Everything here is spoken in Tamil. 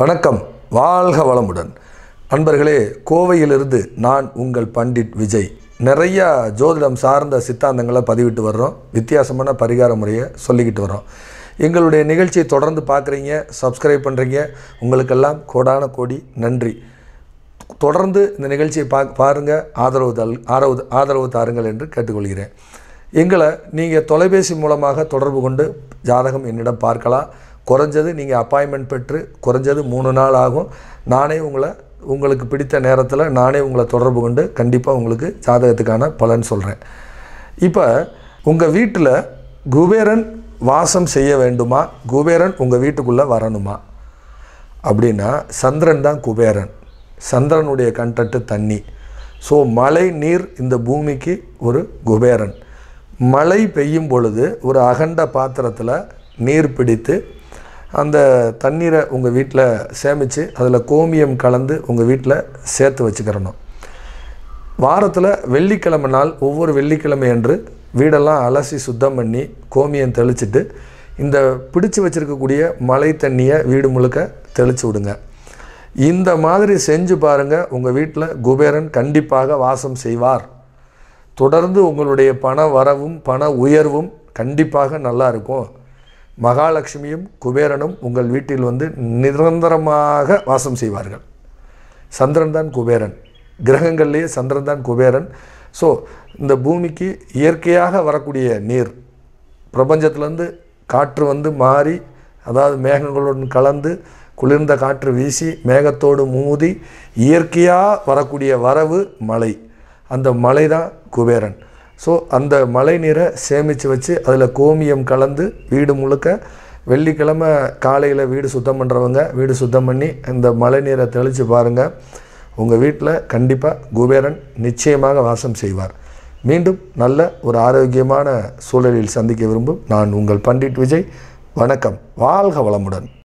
வணக்கம் வாழ்க வளமுடன் நண்பர்களே கோவையிலிருந்து நான் உங்கள் பண்டிட் விஜய் நிறையா ஜோதிடம் சார்ந்த சித்தாந்தங்களை பதிவிட்டு வர்றோம் வித்தியாசமான பரிகார முறையை சொல்லிக்கிட்டு வர்றோம் எங்களுடைய நிகழ்ச்சியை தொடர்ந்து பார்க்குறீங்க சப்ஸ்கிரைப் பண்ணுறீங்க உங்களுக்கெல்லாம் கோடான கோடி நன்றி தொடர்ந்து இந்த நிகழ்ச்சியை பா பாருங்கள் ஆதரவு தல் ஆரவு ஆதரவு தாருங்கள் என்று கேட்டுக்கொள்கிறேன் எங்களை நீங்கள் தொலைபேசி மூலமாக தொடர்பு கொண்டு ஜாதகம் என்னிடம் பார்க்கலாம் குறைஞ்சது நீங்கள் அப்பாயின்மெண்ட் பெற்று குறைஞ்சது மூணு நாள் ஆகும் நானே உங்களை உங்களுக்கு பிடித்த நேரத்தில் நானே உங்களை தொடர்பு கொண்டு கண்டிப்பாக உங்களுக்கு ஜாதகத்துக்கான பலன் சொல்கிறேன் இப்போ உங்கள் வீட்டில் குபேரன் வாசம் செய்ய வேண்டுமா குபேரன் உங்கள் வீட்டுக்குள்ளே வரணுமா அப்படின்னா சந்திரன் தான் குபேரன் சந்திரனுடைய கண்டட்டு தண்ணி ஸோ மழை நீர் இந்த பூமிக்கு ஒரு குபேரன் மழை பெய்யும் பொழுது ஒரு அகண்ட பாத்திரத்தில் நீர் பிடித்து அந்த தண்ணீரை உங்கள் வீட்டில் சேமித்து அதில் கோமியம் கலந்து உங்கள் வீட்டில் சேர்த்து வச்சுக்கிறணும் வாரத்தில் வெள்ளிக்கிழமை நாள் ஒவ்வொரு வெள்ளிக்கிழமை அன்று வீடெல்லாம் அலசி சுத்தம் பண்ணி கோமியம் தெளிச்சுட்டு இந்த பிடிச்சு வச்சுருக்கக்கூடிய மழை தண்ணியை வீடு முழுக்க தெளித்து விடுங்க இந்த மாதிரி செஞ்சு பாருங்கள் உங்கள் வீட்டில் குபேரன் கண்டிப்பாக வாசம் செய்வார் தொடர்ந்து உங்களுடைய பண வரவும் பண உயர்வும் கண்டிப்பாக நல்லா இருக்கும் மகாலட்சுமியும் குபேரனும் உங்கள் வீட்டில் வந்து நிரந்தரமாக வாசம் செய்வார்கள் சந்திரன் தான் குபேரன் கிரகங்கள்லேயே சந்திரன் தான் குபேரன் ஸோ இந்த பூமிக்கு இயற்கையாக வரக்கூடிய நீர் பிரபஞ்சத்துலேருந்து காற்று வந்து மாறி அதாவது மேகங்களுடன் கலந்து குளிர்ந்த காற்று வீசி மேகத்தோடு மூதி இயற்கையாக வரக்கூடிய வரவு மழை அந்த மழை தான் குபேரன் ஸோ அந்த மழை நீரை சேமித்து வச்சு அதில் கோமியம் கலந்து வீடு முழுக்க வெள்ளிக்கிழமை காலையில் வீடு சுத்தம் பண்ணுறவங்க வீடு சுத்தம் பண்ணி இந்த மழை நீரை தெளித்து பாருங்கள் உங்கள் வீட்டில் கண்டிப்பாக குபேரன் நிச்சயமாக வாசம் செய்வார் மீண்டும் நல்ல ஒரு ஆரோக்கியமான சூழலில் சந்திக்க விரும்பும் நான் உங்கள் பண்டிட் விஜய் வணக்கம் வாழ்க வளமுடன்